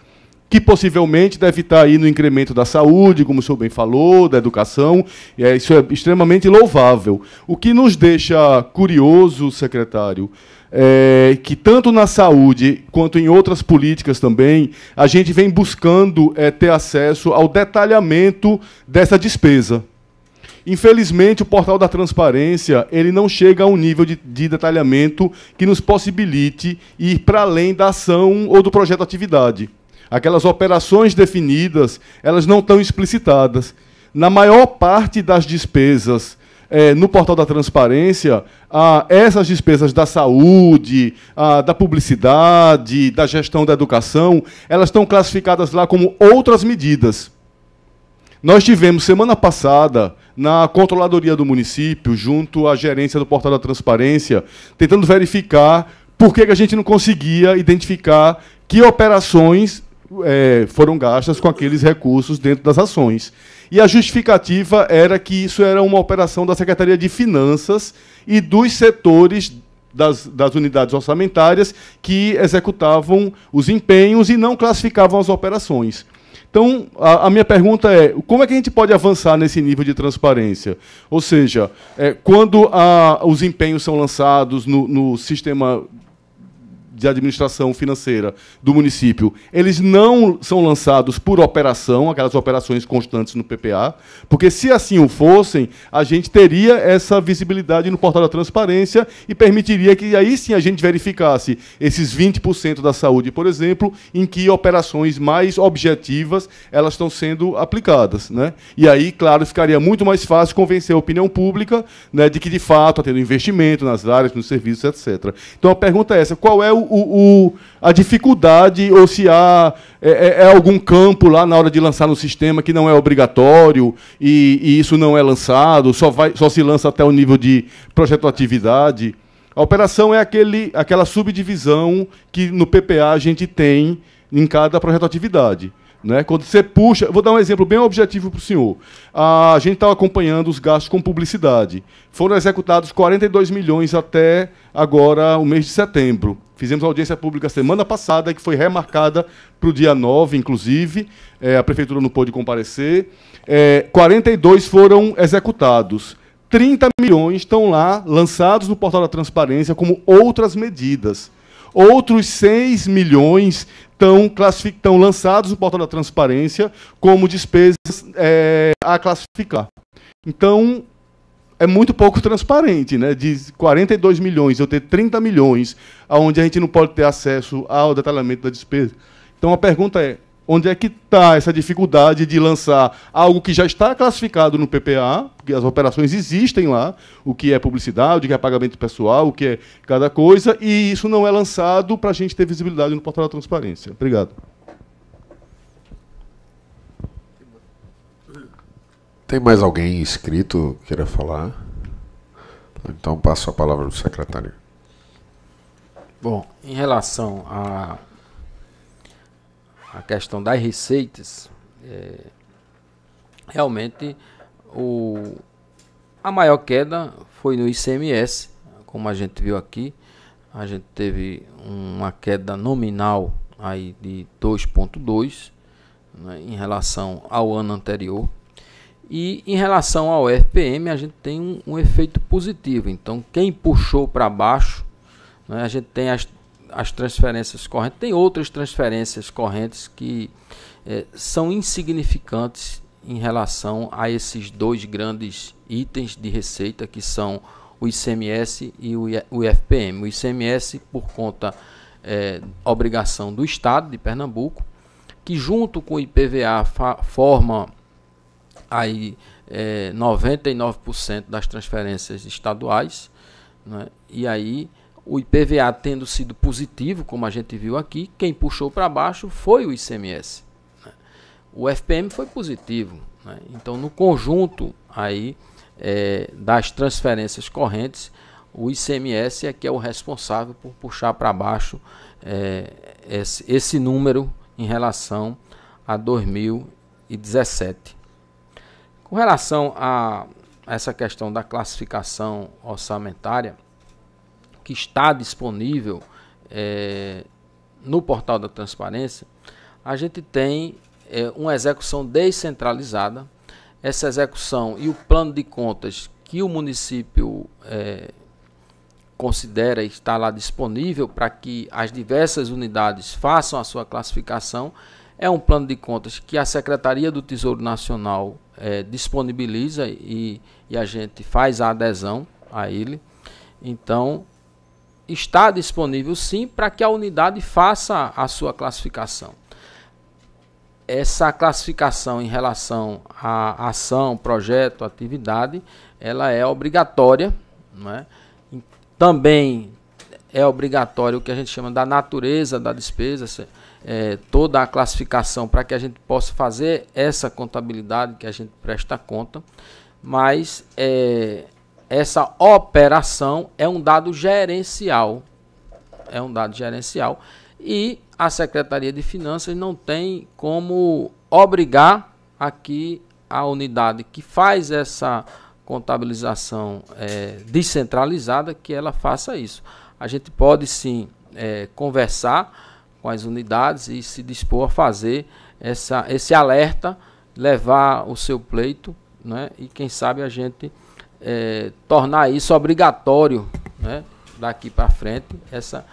que possivelmente deve estar aí no incremento da saúde, como o senhor bem falou, da educação, e é, isso é extremamente louvável. O que nos deixa curioso, secretário, é que tanto na saúde quanto em outras políticas também, a gente vem buscando é, ter acesso ao detalhamento dessa despesa. Infelizmente, o portal da transparência ele não chega a um nível de, de detalhamento que nos possibilite ir para além da ação ou do projeto atividade. Aquelas operações definidas, elas não estão explicitadas. Na maior parte das despesas é, no portal da transparência, ah, essas despesas da saúde, ah, da publicidade, da gestão da educação, elas estão classificadas lá como outras medidas. Nós tivemos semana passada na controladoria do município, junto à gerência do portal da transparência, tentando verificar por que, que a gente não conseguia identificar que operações é, foram gastas com aqueles recursos dentro das ações. E a justificativa era que isso era uma operação da Secretaria de Finanças e dos setores das, das, unidades orçamentárias que executavam os empenhos e não classificavam as operações. Então, a, a, minha pergunta é: como é que a gente pode avançar nesse nível de transparência? Ou seja, é, quando a, os empenhos são lançados no, no sistema de administração financeira do município, eles não são lançados por operação, aquelas operações constantes no PPA, porque se assim o fossem, a gente teria essa visibilidade no portal da transparência e permitiria que aí sim a gente verificasse esses 20% da saúde, por exemplo, em que operações mais objetivas elas estão sendo aplicadas, né? E aí, claro, ficaria muito mais fácil convencer a opinião pública, né, de que de fato está tendo investimento nas áreas, nos serviços, etc. Então a pergunta é essa: qual é o o, o a dificuldade ou se há é, é, é, algum campo lá na hora de lançar no sistema que não é obrigatório e, e isso não é lançado, só, vai, só se lança até o nível de projetoatividade. A operação é aquele, aquela subdivisão que no PPA a gente tem em cada projetoatividade. Né? Quando você puxa, vou dar um exemplo bem objetivo para o senhor. A gente estava acompanhando os gastos com publicidade. Foram executados 42 milhões até agora, o mês de setembro. Fizemos audiência pública semana passada, que foi remarcada para o dia 9, inclusive. É, a prefeitura não pôde comparecer. É, 42 foram executados. 30 milhões estão lá lançados no portal da transparência como outras medidas. Outros 6 milhões estão, estão lançados no portal da transparência como despesas é, a classificar. Então, é muito pouco transparente, né? De 42 milhões, eu ter 30 milhões, onde a gente não pode ter acesso ao detalhamento da despesa. Então, a pergunta é: Onde é que está essa dificuldade de lançar algo que já está classificado no PPA, porque as operações existem lá, o que é publicidade, o que é pagamento pessoal, o que é cada coisa, e isso não é lançado para a gente ter visibilidade no portal da transparência. Obrigado. Tem mais alguém inscrito que queira falar? Então passo a palavra ao secretário. Bom, em relação a a questão das receitas, é, realmente o, a maior queda foi no ICMS, como a gente viu aqui. A gente teve uma queda nominal aí de 2,2 né, em relação ao ano anterior. E em relação ao FPM, a gente tem um, um efeito positivo. Então, quem puxou para baixo, né, a gente tem as as transferências correntes. Tem outras transferências correntes que é, são insignificantes em relação a esses dois grandes itens de receita que são o ICMS e o IFPM. O ICMS por conta é, obrigação do Estado de Pernambuco, que junto com o IPVA forma aí é, eh, 99% das transferências estaduais, né? e aí o IPVA tendo sido positivo, como a gente viu aqui, quem puxou para baixo foi o ICMS. Né? O FPM foi positivo. Né? Então, no conjunto aí é, das transferências correntes, o ICMS é que é o responsável por puxar para baixo é, esse, esse número em relação a 2017. Com relação a essa questão da classificação orçamentária, que está disponível é, no portal da transparência, a gente tem é, uma execução descentralizada. Essa execução e o plano de contas que o município é, considera está lá disponível para que as diversas unidades façam a sua classificação é um plano de contas que a Secretaria do Tesouro Nacional é, disponibiliza e, e, a gente faz a adesão a ele. Então, está disponível sim para que a unidade faça a sua classificação. Essa classificação em relação à ação, projeto, atividade, ela é obrigatória. é? Também é obrigatório o que a gente chama da natureza da despesa, é, toda a classificação para que a gente possa fazer essa contabilidade que a gente presta conta, mas é, essa operação é um dado gerencial. É um dado gerencial. E a Secretaria de Finanças não tem como obrigar aqui a unidade que faz essa contabilização é, descentralizada que ela faça isso. A gente pode sim é, conversar com as unidades e se dispor a fazer essa, esse alerta, levar o seu pleito, né? e quem sabe a gente é, tornar isso obrigatório né, daqui para frente, essa.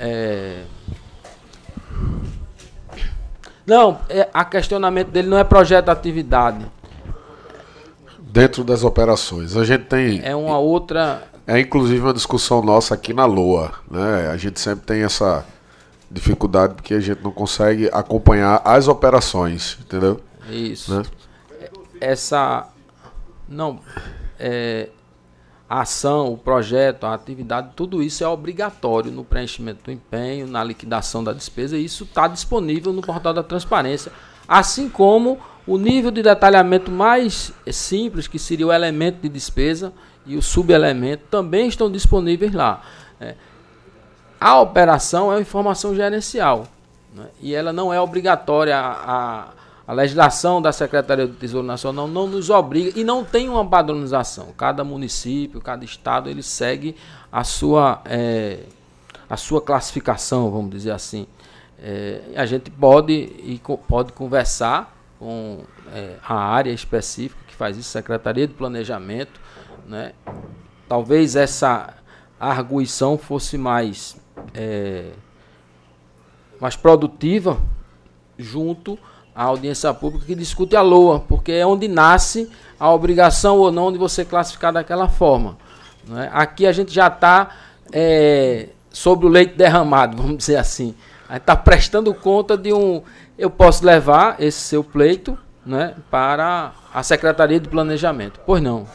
É, não, é, a questionamento dele não é projeto de atividade. Dentro das operações. A gente tem. É uma outra. É inclusive uma discussão nossa aqui na LOA. Né? A gente sempre tem essa dificuldade porque a gente não consegue acompanhar as operações, entendeu? Isso. Né? Essa. Não, é, a ação, o projeto, a atividade, tudo isso é obrigatório no preenchimento do empenho, na liquidação da despesa, e isso está disponível no portal da transparência, assim como o nível de detalhamento mais simples, que seria o elemento de despesa e o subelemento, também estão disponíveis lá. É. A operação é uma informação gerencial né? e ela não é obrigatória a, a legislação da Secretaria do Tesouro Nacional não nos obriga e não tem uma padronização. Cada município, cada estado, ele segue a sua, é, a sua classificação, vamos dizer assim. É, a gente pode, e pode conversar com é, a área específica que faz isso, Secretaria de Planejamento. Né? Talvez essa arguição fosse mais, mais produtiva junto a audiência pública que discute a LOA, porque é onde nasce a obrigação ou não de você classificar daquela forma. Né? Aqui a gente já está é, sobre o leite derramado, vamos dizer assim. A gente está prestando conta de um. Eu posso levar esse seu pleito né, para a Secretaria de Planejamento. Pois não.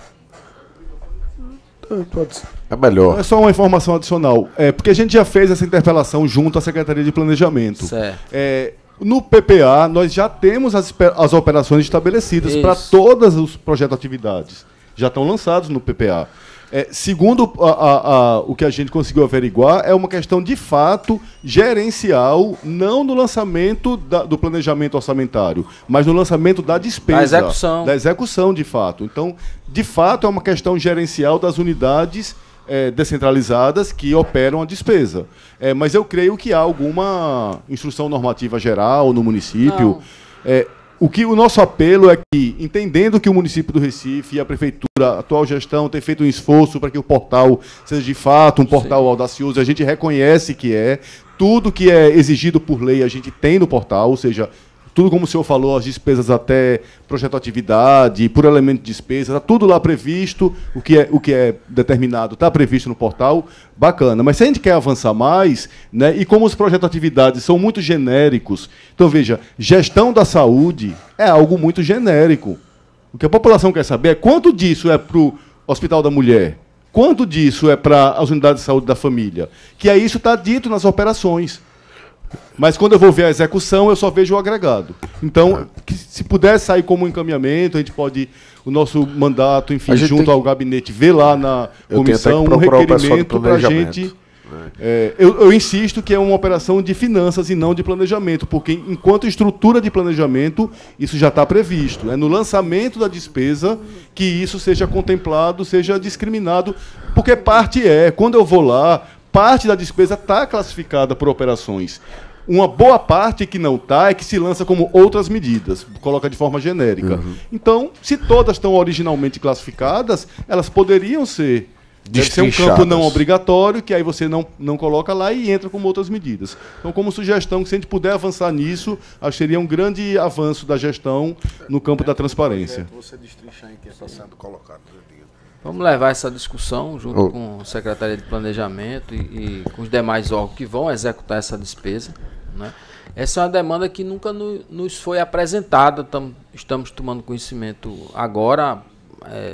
Então, é melhor. É só uma informação adicional. É, porque a gente já fez essa interpelação junto à Secretaria de Planejamento. Certo. É, no PPA, nós já temos as, as operações estabelecidas para todas os projetos atividades. Já estão lançados no PPA. É, segundo a, a, a, o que a gente conseguiu averiguar, é uma questão de fato gerencial, não no lançamento da, do planejamento orçamentário, mas no lançamento da despesa. Da execução. Da execução, de fato. Então, de fato, é uma questão gerencial das unidades é, descentralizadas que operam a despesa. É, mas eu creio que há alguma instrução normativa geral no município. É, o que o nosso apelo é que, entendendo que o município do Recife e a prefeitura, a atual gestão, tem feito um esforço para que o portal seja de fato um portal Sim. audacioso, a gente reconhece que é. Tudo que é exigido por lei a gente tem no portal, ou seja, tudo como o senhor falou, as despesas até projeto atividade por elemento de despesa, está tudo lá previsto, o que é, o que é determinado está previsto no portal, bacana. Mas se a gente quer avançar mais, né, e como os projetos atividades são muito genéricos, então veja, gestão da saúde é algo muito genérico. O que a população quer saber é quanto disso é para o Hospital da Mulher, quanto disso é para as unidades de saúde da família, que é isso está dito nas operações. Mas quando eu vou ver a execução, eu só vejo o agregado. Então, se puder sair como um encaminhamento, a gente pode o nosso mandato, enfim, junto tem... ao gabinete, ver lá na comissão um requerimento para a gente. Né? É, eu, eu, insisto que é uma operação de finanças e não de planejamento, porque enquanto estrutura de planejamento, isso já está previsto. É no lançamento da despesa que isso seja contemplado, seja discriminado, porque parte é, quando eu vou lá parte da despesa está classificada por operações. Uma boa parte que não está é que se lança como outras medidas, coloca de forma genérica. Uhum. Então, se todas estão originalmente classificadas, elas poderiam ser Deve ser um campo não obrigatório, que aí você não, não coloca lá e entra com outras medidas. Então, como sugestão, que se a gente puder avançar nisso, acho que seria um grande avanço da gestão no campo da transparência. Você destrinchar em que está sendo colocado. Vamos levar essa discussão junto oh. com a Secretaria de Planejamento e, e, com os demais órgãos que vão executar essa despesa. Né? Essa é uma demanda que nunca no, nos foi apresentada, tam, estamos tomando conhecimento agora, é,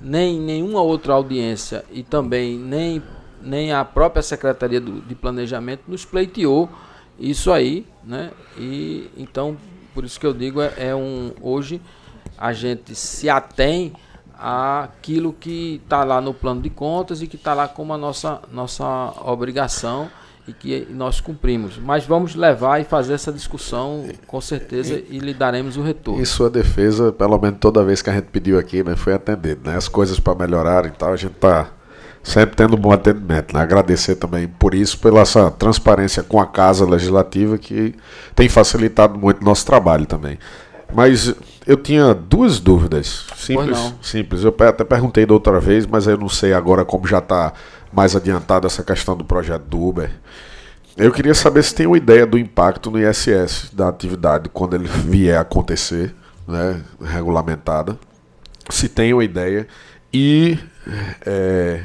nem nenhuma outra audiência e também nem, nem a própria Secretaria do, de Planejamento nos pleiteou isso aí, né? E então, por isso que eu digo, é, é um hoje a gente se atém aquilo que está lá no plano de contas e que está lá como a nossa, nossa obrigação e que nós cumprimos. Mas vamos levar e fazer essa discussão com certeza e, e lhe daremos o retorno. Em sua defesa, pelo menos toda vez que a gente pediu aqui, né, foi atendido, Né? As coisas para melhorar e tal, a gente está sempre tendo bom atendimento. Né? Agradecer também por isso, pela essa transparência com a Casa Legislativa que tem facilitado muito o nosso trabalho também. Mas eu tinha duas dúvidas. Simples. Simples. Eu até perguntei da outra vez, mas eu não sei agora como já está mais adiantada essa questão do projeto do Uber. Eu queria saber se tem uma ideia do impacto no ISS da atividade quando ele vier a acontecer, né, regulamentada. Se tem uma ideia e é,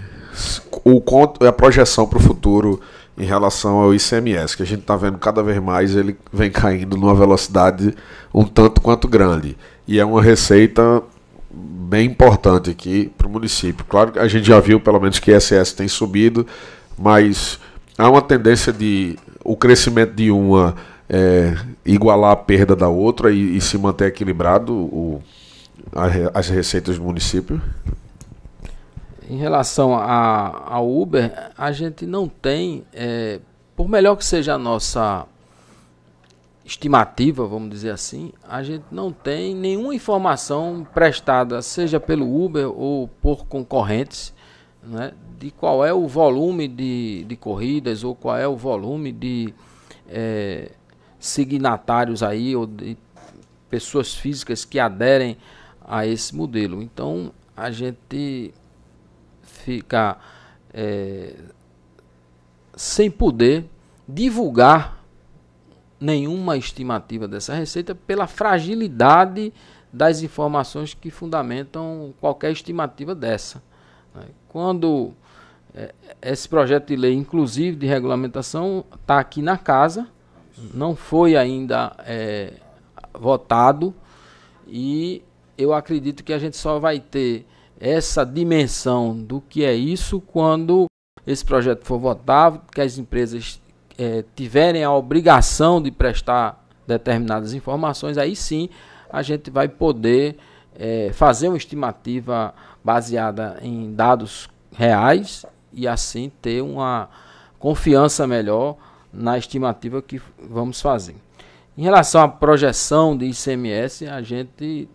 o a projeção para o futuro em relação ao ICMS, que a gente está vendo cada vez mais ele vem caindo numa velocidade um tanto quanto grande. E é uma receita bem importante aqui para o município. Claro que a gente já viu, pelo menos, que o ISS tem subido, mas há uma tendência de o crescimento de uma é, igualar a perda da outra e, e se manter equilibrado o, a, as receitas do município. Em relação a, a Uber, a gente não tem, é, por melhor que seja a nossa estimativa, vamos dizer assim, a gente não tem nenhuma informação prestada, seja pelo Uber ou por concorrentes, né, de qual é o volume de, de corridas ou qual é o volume de é, signatários aí ou de pessoas físicas que aderem a esse modelo. Então a gente ficar é, sem poder divulgar nenhuma estimativa dessa receita pela fragilidade das informações que fundamentam qualquer estimativa dessa. Né? Quando é, esse projeto de lei, inclusive de regulamentação, está aqui na casa, não foi ainda é, votado e eu acredito que a gente só vai ter essa dimensão do que é isso quando esse projeto for votado, que as empresas é, tiverem a obrigação de prestar determinadas informações, aí sim a gente vai poder é, fazer uma estimativa baseada em dados reais e assim ter uma confiança melhor na estimativa que vamos fazer. Em relação à projeção de ICMS, a gente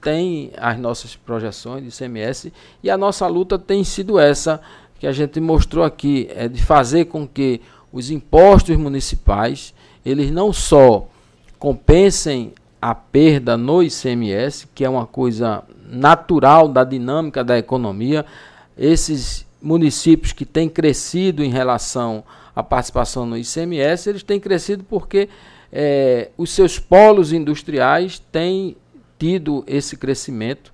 tem as nossas projeções de ICMS e a nossa luta tem sido essa que a gente mostrou aqui, é de fazer com que os impostos municipais, eles não só compensem a perda no ICMS, que é uma coisa natural da dinâmica da economia, esses municípios que têm crescido em relação à participação no ICMS, eles têm crescido porque é, os seus polos industriais têm tido esse crescimento.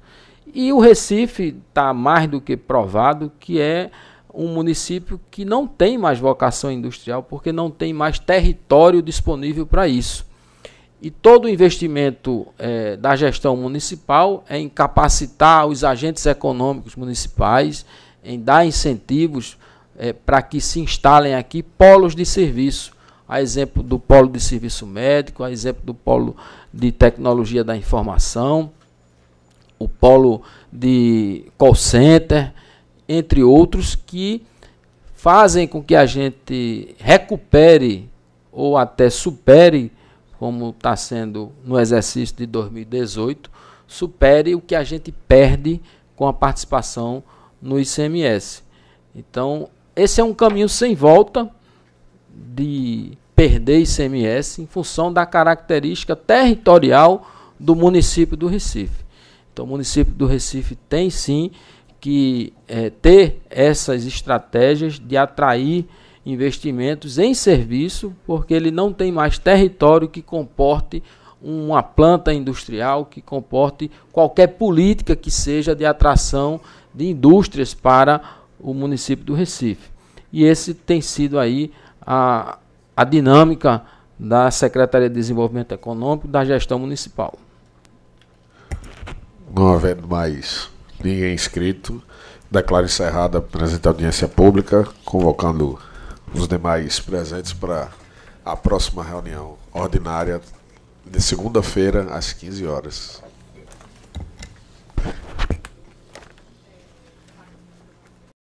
E o Recife está mais do que provado que é um município que não tem mais vocação industrial, porque não tem mais território disponível para isso. E todo o investimento é, da gestão municipal é em capacitar os agentes econômicos municipais, em dar incentivos é, para que se instalem aqui polos de serviço, a exemplo do polo de serviço médico, a exemplo do polo de tecnologia da informação, o polo de call center, entre outros que fazem com que a gente recupere ou até supere, como está sendo no exercício de 2018, supere o que a gente perde com a participação no ICMS. Então, esse é um caminho sem volta de perder ICMS em função da característica territorial do município do Recife. Então, o município do Recife tem sim que é, ter essas estratégias de atrair investimentos em serviço, porque ele não tem mais território que comporte uma planta industrial, que comporte qualquer política que seja de atração de indústrias para o município do Recife. E esse tem sido aí a, a dinâmica da Secretaria de Desenvolvimento Econômico da gestão municipal. Não havendo mais ninguém inscrito, declaro encerrada a presente audiência pública, convocando os demais presentes para a próxima reunião ordinária de segunda-feira às 15 horas.